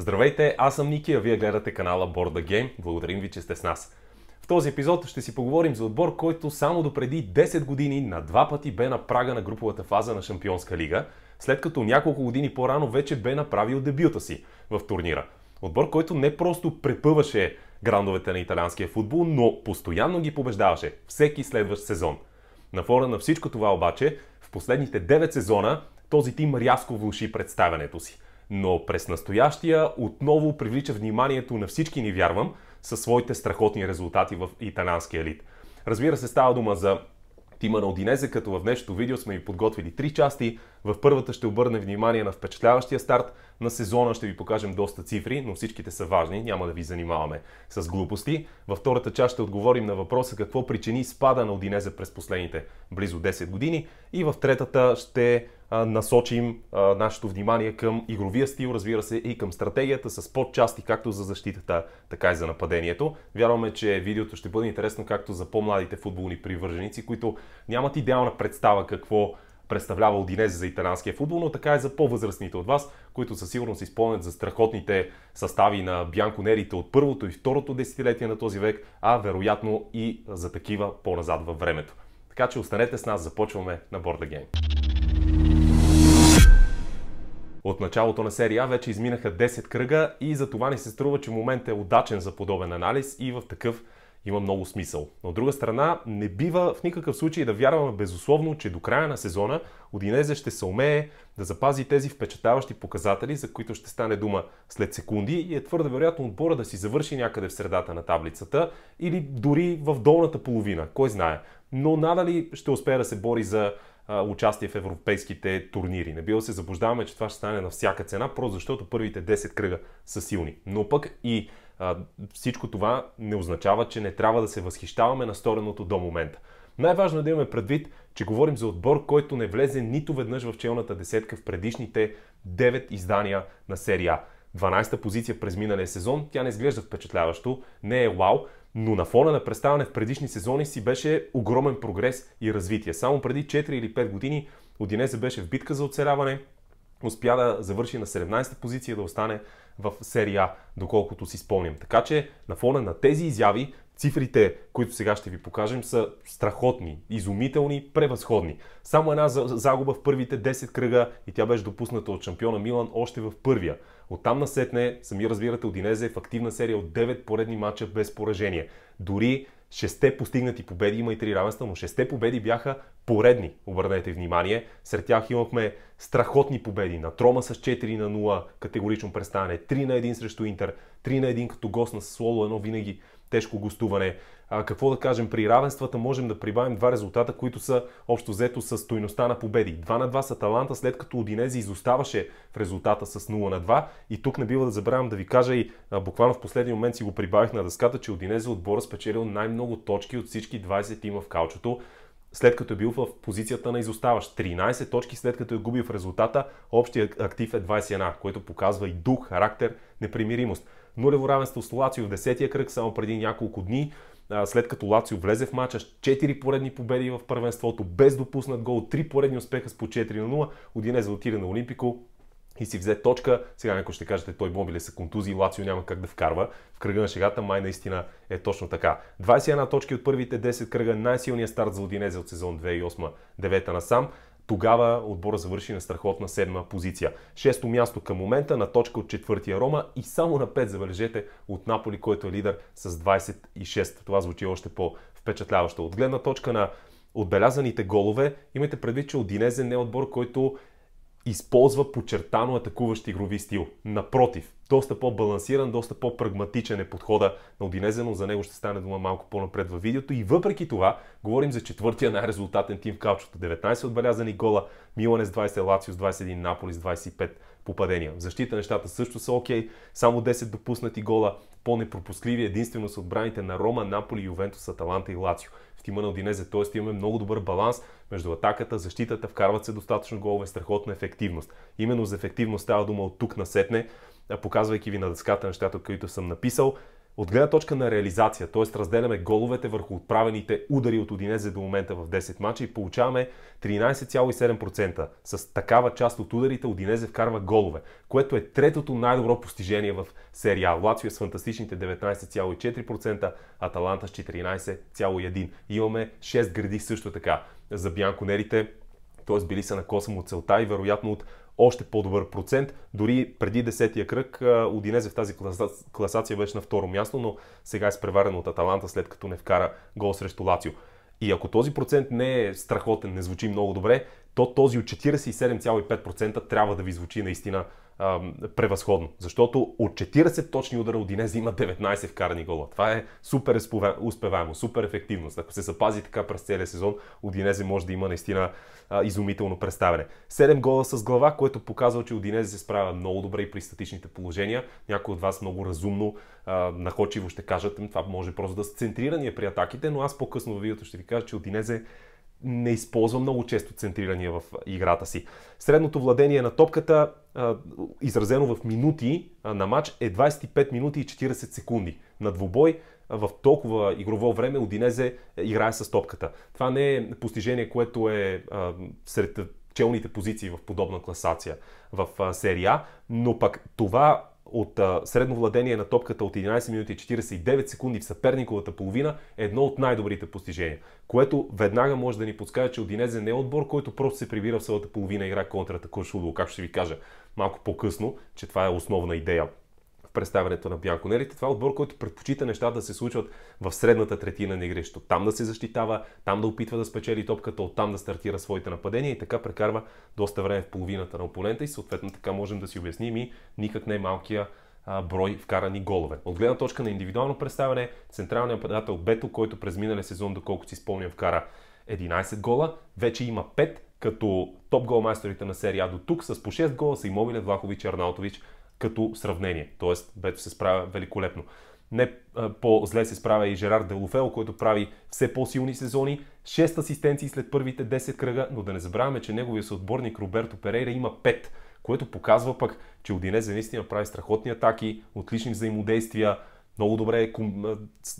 Здравейте, аз съм Ники, а вие гледате канала Board Game. Благодарим ви, че сте с нас. В този епизод ще си поговорим за отбор, който само допреди 10 години на два пъти бе на прага на груповата фаза на Шампионска лига, след като няколко години по-рано вече бе направил дебюта си в турнира. Отбор, който не просто препъваше грандовете на италианския футбол, но постоянно ги побеждаваше всеки следващ сезон. На фона на всичко това обаче, в последните 9 сезона този тим рязко влуши представянето си – но през настоящия отново привлича вниманието на всички ни, вярвам, със своите страхотни резултати в италянския елит. Разбира се, става дума за тима на Одинезе, като в днешното видео сме ви подготвили три части. В първата ще обърнем внимание на впечатляващия старт на сезона, ще ви покажем доста цифри, но всичките са важни, няма да ви занимаваме с глупости. Във втората част ще отговорим на въпроса какво причини спада на Одинезе през последните близо 10 години и в третата ще насочим нашето внимание към игровия стил, разбира се, и към стратегията с подчасти, както за защитата, така и за нападението. Вярваме, че видеото ще бъде интересно както за по-младите футболни привърженици, които нямат идеална представа какво представлява Одинезе за италянския футбол, но така и за по-възрастните от вас, които със сигурност изпълнят за страхотните състави на бянконерите от първото и второто десетилетие на този век, а вероятно и за такива по-назад във времето. Така че останете с нас, започваме на Борда Гейм. От началото на серия вече изминаха 10 кръга и за това ни се струва, че момент е удачен за подобен анализ и в такъв има много смисъл. Но от друга страна, не бива в никакъв случай да вярваме безусловно, че до края на сезона Одинезе ще се умее да запази тези впечатаващи показатели, за които ще стане дума след секунди и е твърде вероятно отбора да си завърши някъде в средата на таблицата или дори в долната половина, кой знае. Но надали ще успее да се бори за участие в европейските турнири. Не било се заблуждаваме, че това ще стане на всяка цена, просто защото първите 10 кръга са силни. Но пък и а, всичко това не означава, че не трябва да се възхищаваме на стореното до момента. Най-важно е да имаме предвид, че говорим за отбор, който не влезе нито веднъж в челната десетка в предишните 9 издания на серия. 12-та позиция през миналия сезон, тя не изглежда впечатляващо, не е вау, но на фона на представяне в предишни сезони си беше огромен прогрес и развитие. Само преди 4 или 5 години Одинезе беше в битка за оцеляване, успя да завърши на 17-та позиция да остане в серия доколкото си спомням. Така че на фона на тези изяви цифрите, които сега ще ви покажем, са страхотни, изумителни, превъзходни. Само една загуба в първите 10 кръга и тя беше допусната от шампиона Милан още в първия. Оттам сетне, сами разбирате, Одинезе е в активна серия от 9 поредни матча без поражение. Дори 6 постигнати победи, има и 3 равенства, но 6 победи бяха поредни, обърнете внимание. Сред тях имахме страхотни победи на Трома с 4 на 0 категорично представяне, 3 на 1 срещу Интер, 3 на 1 като гост на Соло, едно винаги тежко гостуване. А, какво да кажем, при равенствата можем да прибавим два резултата, които са общо взето с стойността на победи. 2 на 2 са Таланта, след като Одинези изоставаше в резултата с 0 на 2. И тук не бива да забравям да ви кажа и а, буквално в последния момент си го прибавих на дъската, че Одинези отбора спечелил най-много точки от всички 20 има в калчото след като е бил в позицията на изоставащ. 13 точки след като е губил в резултата, общия актив е 21, което показва и дух, характер, непримиримост. Нулево равенство с Лацио в 10-я кръг, само преди няколко дни след като Лацио влезе в мача с 4 поредни победи в първенството, без допуснат гол, 3 поредни успеха с по 4 на 0, Удинеза отиде на Олимпико и си взе точка. Сега някой ще кажете, той Бобиле са контузии, Лацио няма как да вкарва. В кръга на шегата май наистина е точно така. 21 точки от първите 10 кръга, най-силният старт за Одинезе от сезон 2008-9 насам. Тогава отбора завърши на страхотна седма позиция. Шесто място към момента на точка от четвъртия Рома и само на 5 забележете от Наполи, който е лидер с 26. Това звучи още по-впечатляващо. От гледна точка на отбелязаните голове, имайте предвид, че Одинезе не е отбор, който използва подчертано атакуващ игрови стил. Напротив, доста по-балансиран, доста по-прагматичен е подхода на Удинезе, но за него ще стане дума малко по-напред във видеото. И въпреки това, говорим за четвъртия най-резултатен тим в калчото. 19 отбелязани гола, Милане с 20, Лацио с 21, Наполи с 25 попадения. В защита нещата също са окей, само 10 допуснати гола, по-непропускливи единствено са отбраните на Рома, Наполи, Ювентус, Аталанта и Лацио. В тима на Одинезе, т.е. имаме много добър баланс между атаката, защитата, вкарват се достатъчно голове, страхотна ефективност. Именно за ефективност става дума от тук насетне, показвайки ви на дъската нещата, които съм написал. От гледна точка на реализация, т.е. разделяме головете върху отправените удари от Одинезе до момента в 10 мача и получаваме 13,7%. С такава част от ударите Одинезе вкарва голове, което е третото най-добро постижение в серия Лацио е с фантастичните 19,4%, Аталанта с 14,1%. Имаме 6 гради също така за бянконерите, т.е. били са на косъм от целта и вероятно от още по-добър процент. Дори преди десетия кръг Удинезе в тази класация беше на второ място, но сега е спреварен от Аталанта, след като не вкара гол срещу Лацио. И ако този процент не е страхотен, не звучи много добре, то този от 47,5% трябва да ви звучи наистина ам, превъзходно. Защото от 40 точни удара Одинез има 19 вкарани гола. Това е супер успеваемо, супер ефективност. Ако се запази така през целия сезон, Одинезе може да има наистина а, изумително представяне. 7 гола с глава, което показва, че Одинезе се справя много добре и при статичните положения. Някои от вас много разумно, находчиво ще кажат, това може просто да са центрирания при атаките, но аз по-късно във видеото ще ви кажа, че Одинезе не използва много често центрирания в играта си. Средното владение на топката, изразено в минути на матч, е 25 минути и 40 секунди. На двубой в толкова игрово време Одинезе играе с топката. Това не е постижение, което е сред челните позиции в подобна класация в серия, но пък това от а, средно владение на топката от 11 минути 49 секунди в съперниковата половина е едно от най-добрите постижения, което веднага може да ни подскаже, че Одинезе не е отбор, който просто се прибира в своята половина игра контратакуващ както ще ви кажа малко по-късно, че това е основна идея в представянето на бянконерите. Това е отбор, който предпочита неща да се случват в средната третина на игрището. Там да се защитава, там да опитва да спечели топката, оттам да стартира своите нападения и така прекарва доста време в половината на опонента и съответно така можем да си обясним и никак не малкия брой вкарани голове. От гледна точка на индивидуално представяне, централният нападател Бето, който през миналия сезон, доколко си спомням, вкара 11 гола, вече има 5, като топ голмайсторите на серия до тук с по 6 гола са Имобилен, Влахович, Арнаутович, като сравнение. Тоест, Бето се справя великолепно. Не по-зле се справя и Жерар Делофел, който прави все по-силни сезони, 6 асистенции след първите 10 кръга, но да не забравяме, че неговия съотборник Роберто Перейра има 5, което показва пък, че Одинезе наистина прави страхотни атаки, отлични взаимодействия, много добре, е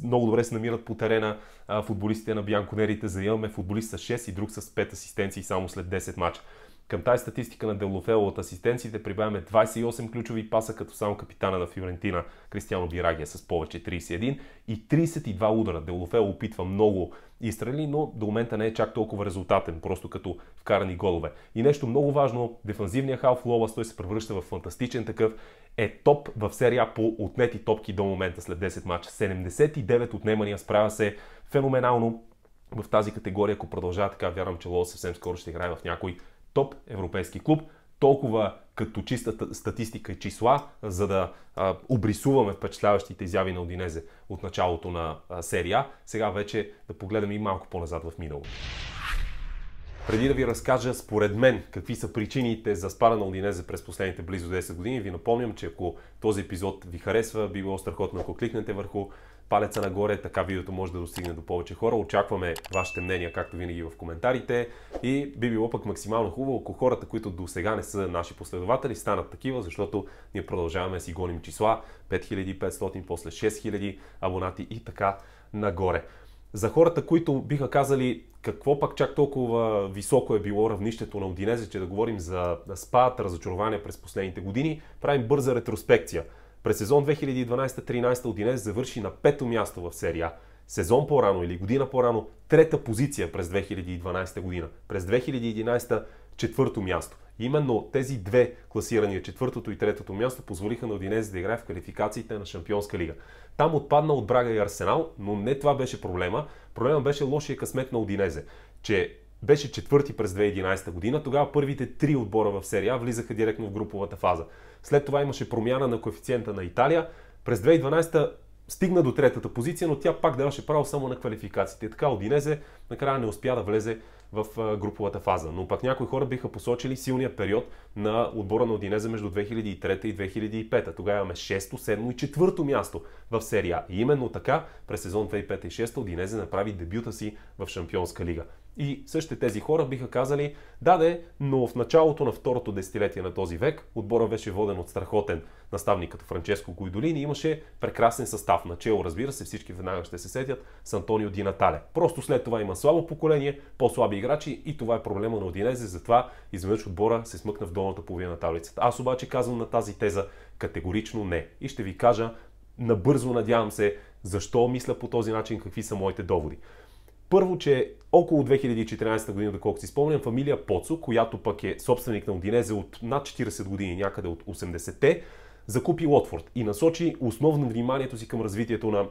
много добре се намират по терена футболистите на Бянконерите, Заемаме футболист с 6 и друг с 5 асистенции само след 10 мача. Към тази статистика на Делофело от асистенциите прибавяме 28 ключови паса, като само капитана на Фиорентина Кристиано Бирагия е с повече 31 и 32 удара. Делофело опитва много изстрели, но до момента не е чак толкова резултатен, просто като вкарани голове. И нещо много важно, дефанзивният халф Ловас, той се превръща в фантастичен такъв, е топ в серия по отнети топки до момента след 10 мача. 79 отнемания, справя се феноменално в тази категория, ако продължава така, вярвам, че Лола съвсем скоро ще играе в някой топ европейски клуб. Толкова като чиста статистика и числа, за да а, обрисуваме впечатляващите изяви на Одинезе от началото на а, серия. Сега вече да погледнем и малко по-назад в миналото. Преди да ви разкажа според мен какви са причините за спада на Одинезе през последните близо 10 години, ви напомням, че ако този епизод ви харесва, би било страхотно ако кликнете върху палеца нагоре, така видеото може да достигне до повече хора. Очакваме вашите мнения, както винаги в коментарите и би било пък максимално хубаво, ако хората, които до сега не са наши последователи, станат такива, защото ние продължаваме да си гоним числа 5500, после 6000 абонати и така нагоре. За хората, които биха казали какво пак чак толкова високо е било равнището на Одинезе, че да говорим за спад, разочарование през последните години, правим бърза ретроспекция. През сезон 2012-13 Одинес завърши на пето място в серия Сезон по-рано или година по-рано трета позиция през 2012 година. През 2011 четвърто място. Именно тези две класирания, четвъртото и третото място, позволиха на Одинез да играе в квалификациите на Шампионска лига. Там отпадна от Брага и Арсенал, но не това беше проблема. Проблема беше лошия късмет на Одинезе, че беше четвърти през 2011 година. Тогава първите три отбора в серия влизаха директно в груповата фаза. След това имаше промяна на коефициента на Италия. През 2012 стигна до третата позиция, но тя пак даваше право само на квалификациите. Така Одинезе накрая не успя да влезе в груповата фаза. Но пак някои хора биха посочили силния период на отбора на Одинезе между 2003 и 2005. Тогава имаме 6, 7 и 4 място в серия. И именно така през сезон 2005 и 2006 Одинезе направи дебюта си в Шампионска лига. И същите тези хора биха казали, да, де, но в началото на второто десетилетие на този век отбора беше воден от страхотен наставник като Франческо и Имаше прекрасен състав. Начело, разбира се, всички веднага ще се сетят с Антонио Ди Натале. Просто след това има слабо поколение, по-слаби играчи и това е проблема на Одинезе. Затова изведнъж отбора се смъкна в долната половина на таблицата. Аз обаче казвам на тази теза категорично не. И ще ви кажа набързо, надявам се, защо мисля по този начин, какви са моите доводи. Първо, че около 2014 година, доколкото си спомням, фамилия Поцо, която пък е собственик на Удинезе от над 40 години, някъде от 80-те, закупи Лотфорд и насочи основно вниманието си към развитието на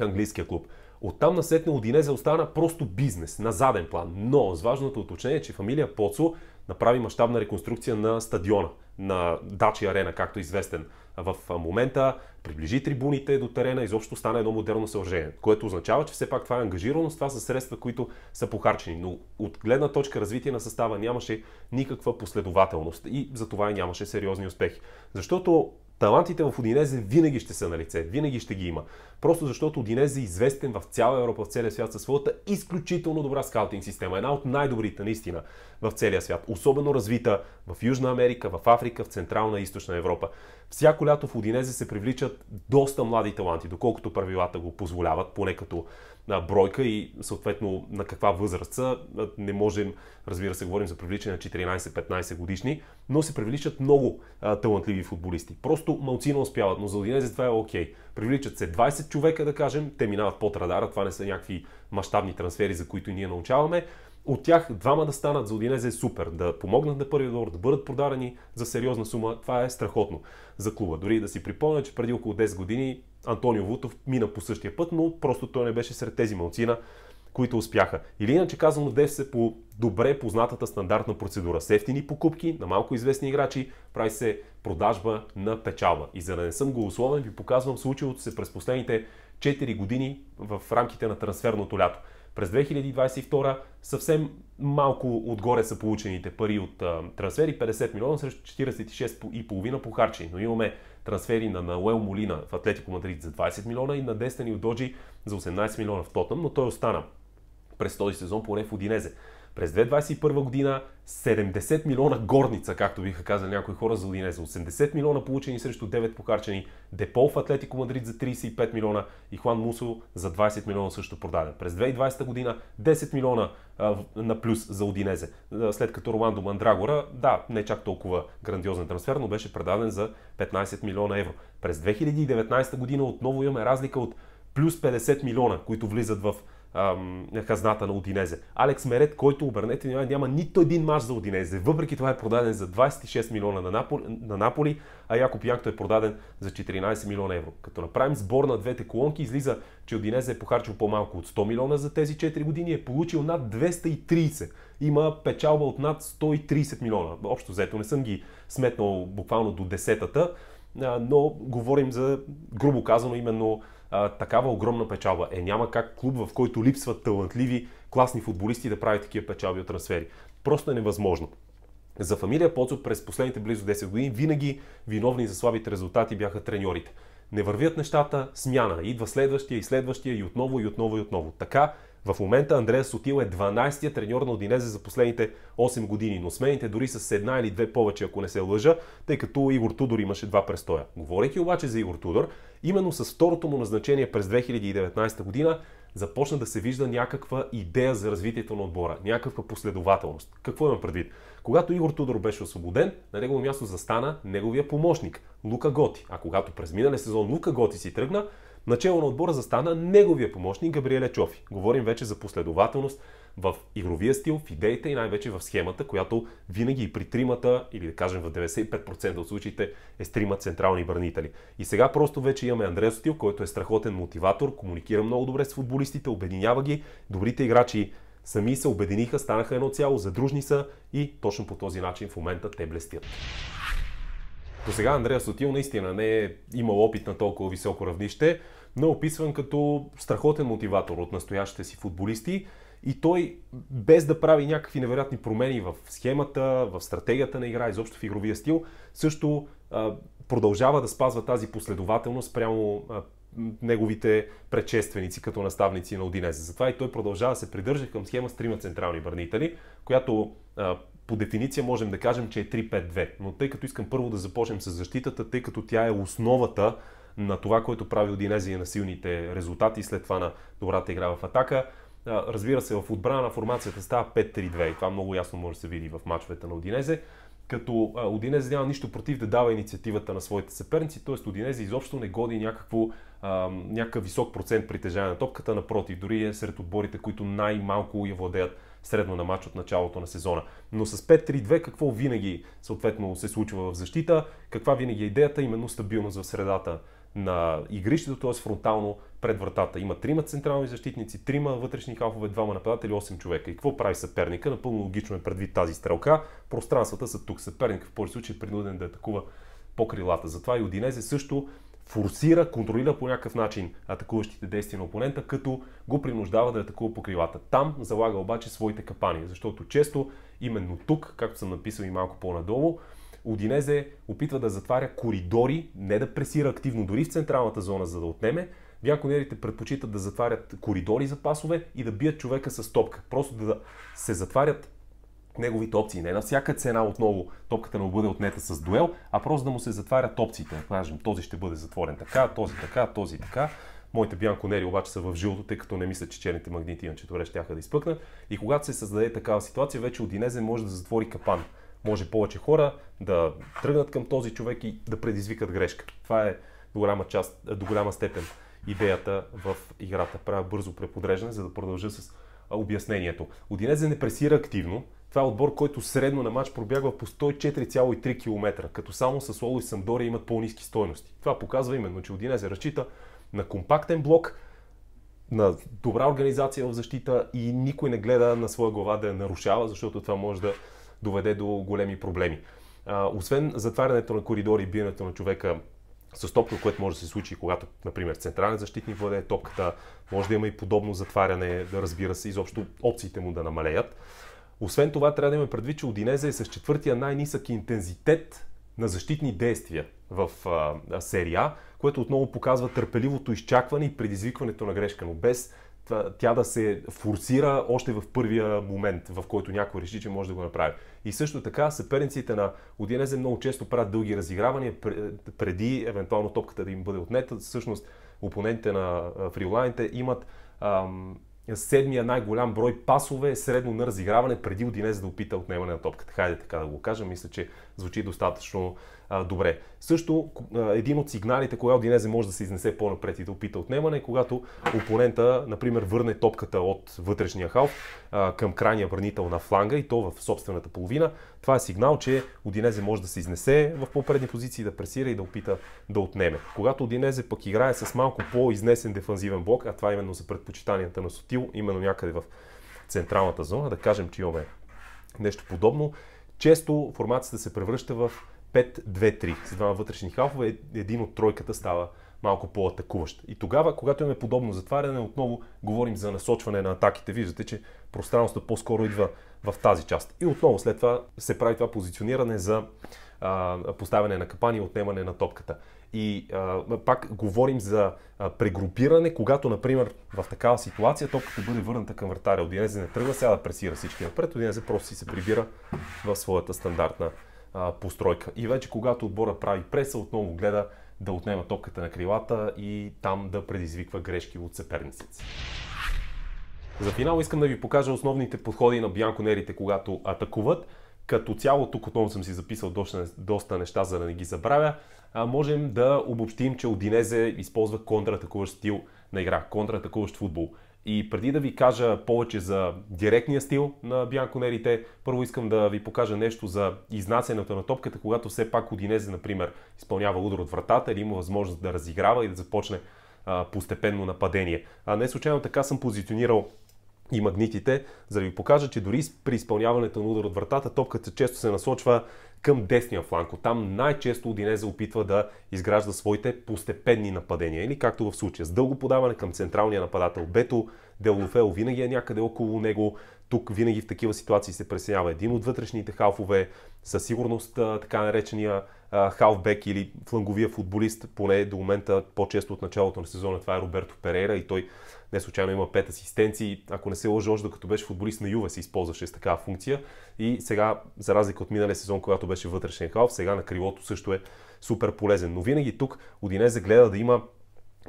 английския клуб. Оттам насетне Удинезе остана просто бизнес, на заден план. Но с важното уточнение, е, че фамилия Поцо направи мащабна реконструкция на стадиона, на Дачи Арена, както е известен в момента приближи трибуните до терена, изобщо стана едно модерно съоръжение, което означава, че все пак това е ангажираност, това са средства, които са похарчени. Но от гледна точка развитие на състава нямаше никаква последователност и за това и нямаше сериозни успехи. Защото Талантите в Одинезе винаги ще са на лице, винаги ще ги има. Просто защото Одинезе е известен в цяла Европа, в целия свят със своята изключително добра скаутинг система. Една от най-добрите наистина в целия свят. Особено развита в Южна Америка, в Африка, в Централна и Източна Европа. Всяко лято в Одинезе се привличат доста млади таланти, доколкото правилата го позволяват, поне като бройка и съответно на каква възраст са. Не можем, разбира се, говорим за привличане на 14-15 годишни, но се привличат много а, талантливи футболисти. Просто малцина успяват, но за Одинезе това е окей. Okay. Привличат се 20 човека, да кажем, те минават под радара, това не са някакви мащабни трансфери, за които ние научаваме от тях двама да станат за Одинезе е супер. Да помогнат на първия двор, да бъдат продадени за сериозна сума, това е страхотно за клуба. Дори да си припомня, че преди около 10 години Антонио Вутов мина по същия път, но просто той не беше сред тези малцина, които успяха. Или иначе казано, дев се по добре познатата стандартна процедура. С ефтини покупки на малко известни играчи прави се продажба на печалба. И за да не съм голословен, ви показвам случилото се през последните 4 години в рамките на трансферното лято. През 2022 съвсем малко отгоре са получените пари от а, трансфери, 50 милиона срещу 46,5 похарчени. Но имаме трансфери на Науел Молина в Атлетико Мадрид за 20 милиона и на Дестани Доджи за 18 милиона в Тотъм, но той остана през този сезон поне в Одинезе. През 2021 година 70 милиона горница, както биха казали някои хора за Удинеза. 80 милиона получени срещу 9 похарчени. Депол в Атлетико Мадрид за 35 милиона и Хуан Мусо за 20 милиона също продаден. През 2020 година 10 милиона а, на плюс за Одинезе. След като Роландо Мандрагора, да, не чак толкова грандиозен трансфер, но беше предаден за 15 милиона евро. През 2019 година отново имаме разлика от плюс 50 милиона, които влизат в хазната на Удинезе. Алекс Мерет, който обърнете внимание, няма нито един мач за Удинезе. Въпреки това е продаден за 26 милиона на Наполи, на Наполи а Якоб Янкто е продаден за 14 милиона евро. Като направим сбор на двете колонки, излиза, че Удинезе е похарчил по-малко от 100 милиона за тези 4 години и е получил над 230. Има печалба от над 130 милиона. Общо взето не съм ги сметнал буквално до десетата, но говорим за, грубо казано, именно а, такава огромна печалба. Е, няма как клуб, в който липсват талантливи, класни футболисти да прави такива печалби от трансфери. Просто е невъзможно. За фамилия Поцо през последните близо 10 години винаги виновни за слабите резултати бяха треньорите. Не вървят нещата, смяна. Идва следващия и следващия и отново и отново и отново. Така в момента Андрея Сотил е 12-я треньор на Одинезе за последните 8 години, но смените дори с една или две повече, ако не се лъжа, тъй като Игор Тудор имаше два престоя. Говорейки обаче за Игор Тудор, именно с второто му назначение през 2019 година започна да се вижда някаква идея за развитието на отбора, някаква последователност. Какво имам предвид? Когато Игор Тудор беше освободен, на негово място застана неговия помощник Лука Готи. А когато през миналия сезон Лука Готи си тръгна, Начало на отбора застана неговия помощник Габриеля Чофи. Говорим вече за последователност в игровия стил, в идеите и най-вече в схемата, която винаги и при тримата, или да кажем в 95% от случаите, е с трима централни бранители. И сега просто вече имаме Андреас Стил, който е страхотен мотиватор, комуникира много добре с футболистите, обединява ги. Добрите играчи сами се обединиха, станаха едно цяло, задружни са и точно по този начин в момента те блестят. До сега Андрея Сотил наистина не е имал опит на толкова високо равнище, но е описван като страхотен мотиватор от настоящите си футболисти и той без да прави някакви невероятни промени в схемата, в стратегията на игра, изобщо в игровия стил, също продължава да спазва тази последователност прямо неговите предшественици като наставници на Одинезе. Затова и той продължава да се придържа към схема с трима централни бранители, която по дефиниция можем да кажем, че е 3-5-2. Но тъй като искам първо да започнем с защитата, тъй като тя е основата на това, което прави Одинезия на силните резултати, след това на добрата игра в атака. Разбира се, в отбрана на формацията става 5-3-2 и това много ясно може да се види в мачовете на Одинезе като Одинезе няма нищо против да дава инициативата на своите съперници, т.е. Одинез изобщо не годи някакво, а, някакъв висок процент притежание на топката, напротив, дори е сред отборите, които най-малко я владеят средно на матч от началото на сезона. Но с 5-3-2 какво винаги съответно се случва в защита, каква винаги е идеята, именно стабилност в средата на игрището, т.е. фронтално пред вратата. Има трима централни защитници, трима вътрешни халфове, двама нападатели, 8 човека. И какво прави съперника? Напълно логично е предвид тази стрелка. Пространствата са тук. Съперник в повече случай е принуден да атакува по крилата. Затова и Одинезе също форсира, контролира по някакъв начин атакуващите действия на опонента, като го принуждава да атакува по крилата. Там залага обаче своите капани, защото често именно тук, както съм написал и малко по-надолу, Удинезе опитва да затваря коридори, не да пресира активно дори в централната зона, за да отнеме. Бяконерите предпочитат да затварят коридори за пасове и да бият човека с топка. Просто да се затварят неговите опции. Не на всяка цена отново топката му бъде отнета с дуел, а просто да му се затварят опциите. Да кажем, този ще бъде затворен така, този така, този така. Моите бянконери обаче са в жилото, тъй като не мисля, че черните магнити иначе добре ще да изпъкнат. И когато се създаде такава ситуация, вече Одинезе може да затвори капан може повече хора да тръгнат към този човек и да предизвикат грешка. Това е до голяма, част, е, до голяма степен идеята в играта. Правя бързо преподреждане, за да продължа с обяснението. Одинезе не пресира активно. Това е отбор, който средно на матч пробягва по 104,3 км, като само с Оло и Самдори имат по-низки стойности. Това показва именно, че Одинезе разчита на компактен блок, на добра организация в защита и никой не гледа на своя глава да я нарушава, защото това може да доведе до големи проблеми. А, освен затварянето на коридори и биенето на човека с топка, което може да се случи, когато, например, централен защитник владе топката, може да има и подобно затваряне, да разбира се, изобщо опциите му да намалеят. Освен това, трябва да имаме предвид, че Одинеза е с четвъртия най-нисък интензитет на защитни действия в а, серия, което отново показва търпеливото изчакване и предизвикването на грешка, но без тя да се форсира още в първия момент, в който някой реши, че може да го направи. И също така съперниците на Удинезе много често правят дълги разигравания преди евентуално топката да им бъде отнета. Всъщност опонентите на фриолайните имат ам, седмия най-голям брой пасове средно на разиграване преди Удинезе да опита отнемане на топката. Хайде така да го кажа, мисля, че звучи достатъчно а, добре. Също а, един от сигналите, кога Одинезе може да се изнесе по-напред и да опита отнемане, е когато опонента, например, върне топката от вътрешния халф а, към крайния бранител на фланга и то в собствената половина. Това е сигнал, че Одинезе може да се изнесе в по-предни позиции, да пресира и да опита да отнеме. Когато Одинезе пък играе с малко по-изнесен дефанзивен блок, а това е именно за предпочитанията на Сотил, именно някъде в централната зона, да кажем, че имаме нещо подобно, често формацията се превръща в 5-2-3 с двама вътрешни халфове, един от тройката става малко по-атакуващ. И тогава, когато имаме подобно затваряне, отново говорим за насочване на атаките. Виждате, че пространството по-скоро идва в тази част. И отново след това се прави това позициониране за а, поставяне на капани и отнемане на топката. И а, пак говорим за а, прегрупиране, когато, например, в такава ситуация топката бъде върната към вратаря. Одинезе не тръгва сега да пресира всички напред, Одинезе просто си се прибира в своята стандартна а, постройка. И вече когато отбора прави преса, отново гледа да отнема топката на крилата и там да предизвиква грешки от съперниците. За финал искам да ви покажа основните подходи на бянконерите, когато атакуват. Като цяло, тук отново съм си записал доста, доста неща, за да не ги забравя. А, можем да обобщим, че Одинезе използва контратакуващ стил на игра, контратакуващ футбол. И преди да ви кажа повече за директния стил на бянконерите, първо искам да ви покажа нещо за изнасянето на топката, когато все пак Одинезе, например, изпълнява удар от вратата или има възможност да разиграва и да започне а, постепенно нападение. А не случайно така съм позиционирал и магнитите, за да ви покажа, че дори при изпълняването на удар от вратата, топката често се насочва към десния фланг. Там най-често Одинезе опитва да изгражда своите постепенни нападения. Или както в случая, с дълго подаване към централния нападател Бето, Делофел винаги е някъде около него, тук винаги в такива ситуации се пресенява един от вътрешните халфове, със сигурност така наречения халфбек или фланговия футболист, поне до момента по-често от началото на сезона това е Роберто Перейра и той не случайно има пет асистенции. Ако не се лъжа, още докато беше футболист на Юве се използваше с такава функция. И сега, за разлика от миналия сезон, когато беше вътрешен халф, сега на крилото също е супер полезен. Но винаги тук Одинезе гледа да има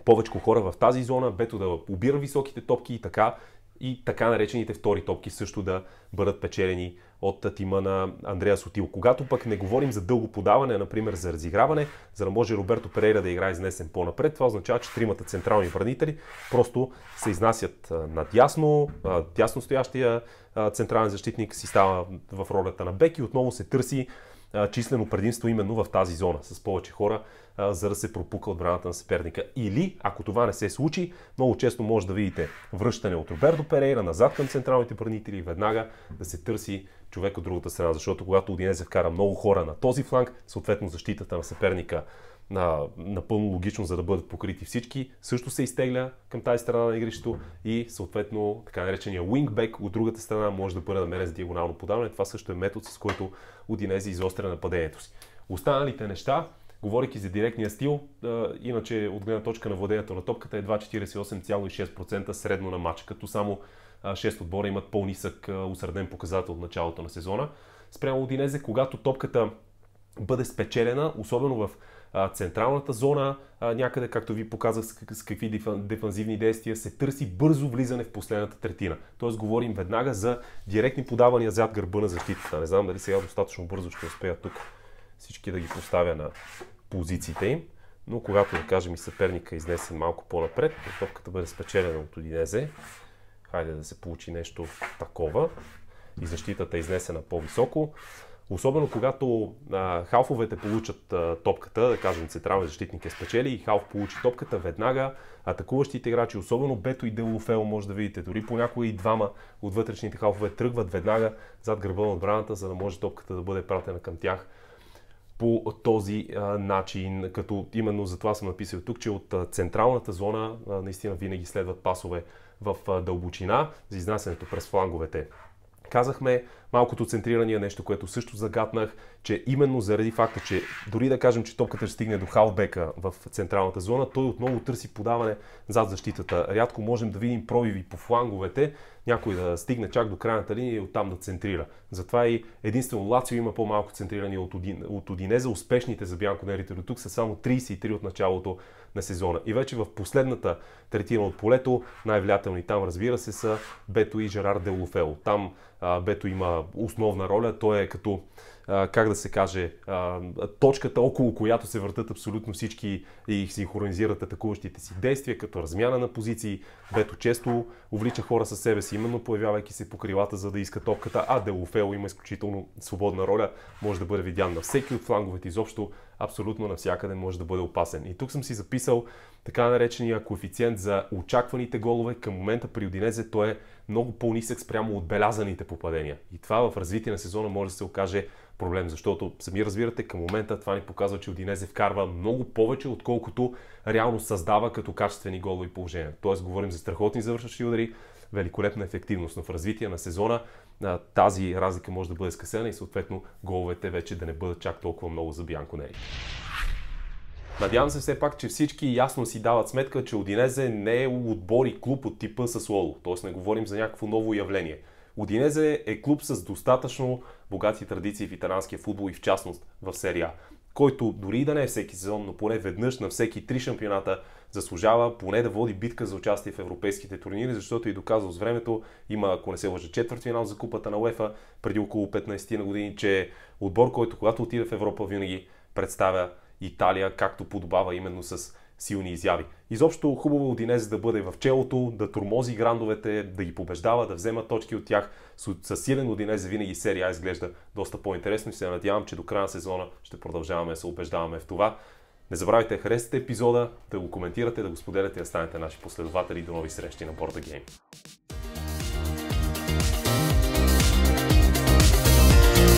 повече хора в тази зона, Бето да обира високите топки и така и така наречените втори топки също да бъдат печелени от тима на Андрея Сотил. Когато пък не говорим за дълго подаване, например за разиграване, за да може Роберто Перейра да играе изнесен по-напред, това означава, че тримата централни бранители просто се изнасят надясно, тясно стоящия централен защитник си става в ролята на бек и отново се търси числено предимство именно в тази зона с повече хора за да се пропука отбраната на съперника. Или, ако това не се случи, много често може да видите връщане от Роберто Перейра назад към централните бранители и веднага да се търси човек от другата страна, защото когато Одинезе вкара много хора на този фланг, съответно защитата на съперника на, напълно логично, за да бъдат покрити всички, също се изтегля към тази страна на игрището и съответно така наречения wingback от другата страна може да бъде намерен с диагонално подаване. Това също е метод, с който Одинези изостря нападението си. Останалите неща говорейки за директния стил, а, иначе от гледна точка на владението на топката е 2,48,6% средно на матч, като само 6 отбора имат по-нисък усреден показател от началото на сезона. Спрямо Одинезе, когато топката бъде спечелена, особено в централната зона, някъде, както ви показах с какви дефанзивни действия, се търси бързо влизане в последната третина. Тоест говорим веднага за директни подавания зад гърба на защитата. Не знам дали сега достатъчно бързо ще успея тук всички да ги поставя на позициите им. Но когато, да кажем, и съперника е изнесен малко по-напред, топката бъде спечелена от Одинезе, хайде да се получи нещо такова и защитата е изнесена по-високо. Особено когато а, халфовете получат а, топката, да кажем централен защитник е спечели и халф получи топката, веднага атакуващите играчи, особено Бето и Делофел, може да видите, дори понякога и двама от вътрешните халфове тръгват веднага зад гърба на отбраната, за да може топката да бъде пратена към тях по този а, начин, като именно за това съм написал тук, че от а, централната зона а, наистина винаги следват пасове в а, дълбочина за изнасянето през фланговете. Казахме малкото центриране нещо, което също загаднах, че именно заради факта, че дори да кажем, че топката ще стигне до халбека в централната зона, той отново търси подаване зад защитата. Рядко можем да видим пробиви по фланговете, някой да стигне чак до крайната линия и оттам да центрира. Затова и единствено Лацио има по-малко центриране от, Один, Одинеза. Успешните за Бянконерите до тук са само 33 от началото на сезона. И вече в последната третина от полето, най-влиятелни там, разбира се, са Бето и Жерар Делофел. Там а, Бето има основна роля, той е като как да се каже, точката, около която се въртат абсолютно всички и синхронизират атакуващите си действия, като размяна на позиции. Бето често увлича хора със себе си, именно появявайки се по крилата, за да иска топката, а Делофел има изключително свободна роля, може да бъде видян на всеки от фланговете изобщо абсолютно навсякъде може да бъде опасен. И тук съм си записал така наречения коефициент за очакваните голове. Към момента при Одинезе той е много по-нисък спрямо отбелязаните попадения. И това в развитие на сезона може да се окаже проблем, защото сами разбирате, към момента това ни показва, че Одинезе вкарва много повече, отколкото реално създава като качествени голови положения. Тоест говорим за страхотни завършващи удари, великолепна ефективност, но в развитие на сезона тази разлика може да бъде скъсена и съответно головете вече да не бъдат чак толкова много за Нери. Надявам се все пак, че всички ясно си дават сметка, че Одинезе не е отбор и клуб от типа с Лоло, т.е. не говорим за някакво ново явление. Одинезе е клуб с достатъчно богати традиции в италянския футбол и в частност в серия който дори и да не е всеки сезон, но поне веднъж на всеки три шампионата заслужава поне да води битка за участие в европейските турнири, защото и доказал с времето, има, ако не се лъжа, четвърт финал за купата на УЕФА преди около 15 ти на години, че отбор, който когато отиде в Европа винаги представя Италия, както подобава именно с силни изяви. Изобщо хубаво Удинез да бъде в челото, да турмози грандовете, да ги побеждава, да взема точки от тях. С, с силен Удинез винаги серия А изглежда доста по-интересно и се надявам, че до края на сезона ще продължаваме да се убеждаваме в това. Не забравяйте да харесате епизода, да го коментирате, да го споделяте и да станете наши последователи. До нови срещи на Борда Гейм.